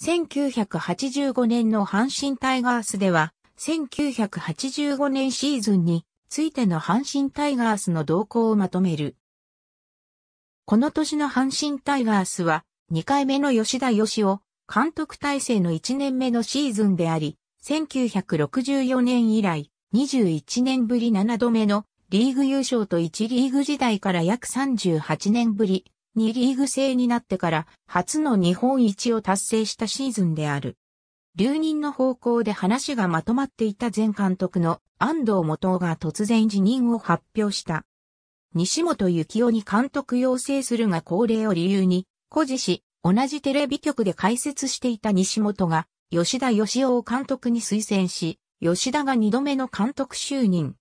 1985年の阪神タイガースでは、1985年シーズンについての阪神タイガースの動向をまとめる。この年の阪神タイガースは、2回目の吉田義を監督体制の1年目のシーズンであり、1964年以来、21年ぶり7度目のリーグ優勝と1リーグ時代から約38年ぶり2リーグ制になってから初の日本一を達成したシーズンである。留任の方向で話がまとまっていた前監督の安藤元夫が突然辞任を発表した。西本幸雄に監督要請するが恒例を理由に、孤児し、同じテレビ局で解説していた西本が、吉田義雄を監督に推薦し、吉田が2度目の監督就任。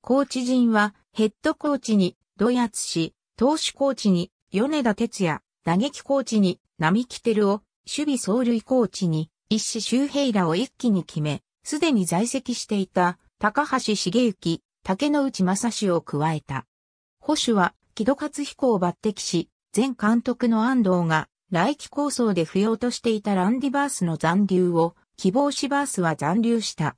コーチ陣は、ヘッドコーチに、土安氏、投手コーチに、米田哲也、打撃コーチに、並木照を、守備走塁コーチに、一子周平らを一気に決め、すでに在籍していた、高橋茂之、竹内正史を加えた。保守は、木戸勝彦を抜擢し、前監督の安藤が、来季構想で不要としていたランディバースの残留を、希望しバースは残留した。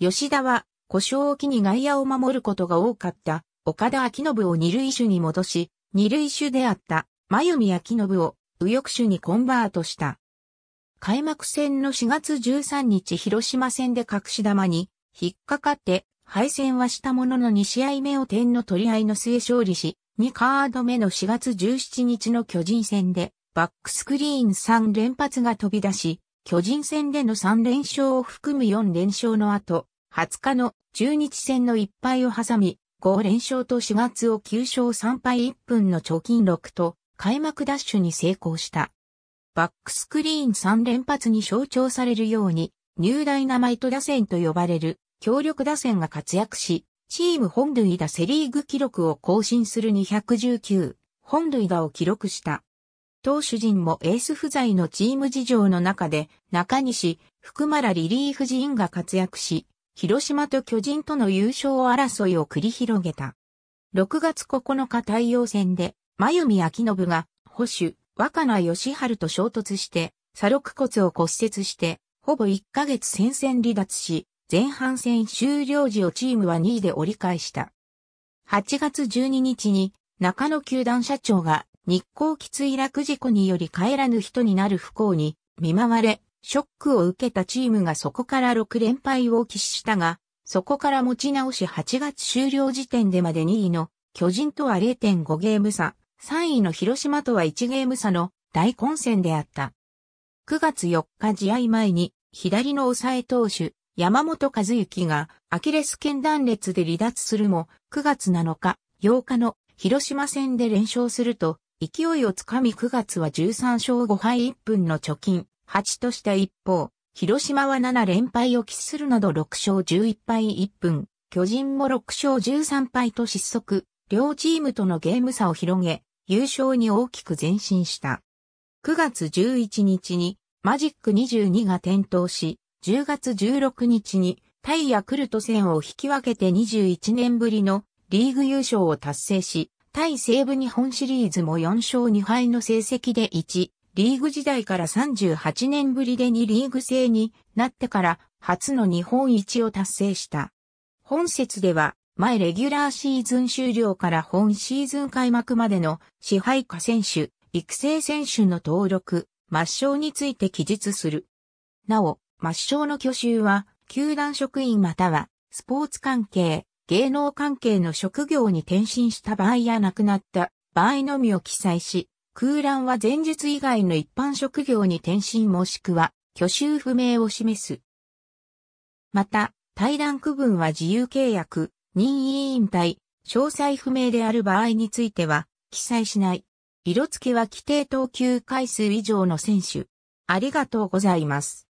吉田は、故障を機に外野を守ることが多かった、岡田明信を二塁手に戻し、二類種であった、真由美明信を右翼種にコンバートした。開幕戦の4月13日広島戦で隠し玉に引っかかって敗戦はしたものの2試合目を点の取り合いの末勝利し、2カード目の4月17日の巨人戦でバックスクリーン3連発が飛び出し、巨人戦での3連勝を含む4連勝の後、20日の中日戦の一敗を挟み、5連勝と4月を9勝3敗1分の貯金6と開幕ダッシュに成功した。バックスクリーン3連発に象徴されるように、ニューダイナマイト打線と呼ばれる強力打線が活躍し、チーム本塁打セリーグ記録を更新する219本塁打を記録した。投手陣もエース不在のチーム事情の中で中西、福村リリーフ陣が活躍し、広島と巨人との優勝争いを繰り広げた。6月9日太陽戦で、真由美秋信が、保守、若菜義春と衝突して、左肋骨を骨折して、ほぼ1ヶ月戦線離脱し、前半戦終了時をチームは2位で折り返した。8月12日に、中野球団社長が、日光喫墜落事故により帰らぬ人になる不幸に見舞われ、ショックを受けたチームがそこから6連敗を喫したが、そこから持ち直し8月終了時点でまで2位の巨人とは0.5ゲーム差、3位の広島とは1ゲーム差の大混戦であった。9月4日試合前に左の抑え投手、山本和幸がアキレス腱断裂で離脱するも、9月7日、8日の広島戦で連勝すると、勢いをつかみ9月は13勝5敗1分の貯金、8とした一方、広島は7連敗を喫するなど6勝11敗1分、巨人も6勝13敗と失速、両チームとのゲーム差を広げ、優勝に大きく前進した。9月11日にマジック22が点灯し、10月16日に対ヤクルト戦を引き分けて21年ぶりのリーグ優勝を達成し、対西部日本シリーズも4勝2敗の成績で1、リーグ時代から38年ぶりで2リーグ制になってから初の日本一を達成した。本節では前レギュラーシーズン終了から本シーズン開幕までの支配下選手、育成選手の登録、抹消について記述する。なお、抹消の挙手は、球団職員または、スポーツ関係、芸能関係の職業に転身した場合や亡くなった場合のみを記載し、空欄は前述以外の一般職業に転身もしくは、去就不明を示す。また、対談区分は自由契約、任意引退、詳細不明である場合については、記載しない。色付けは規定投球回数以上の選手。ありがとうございます。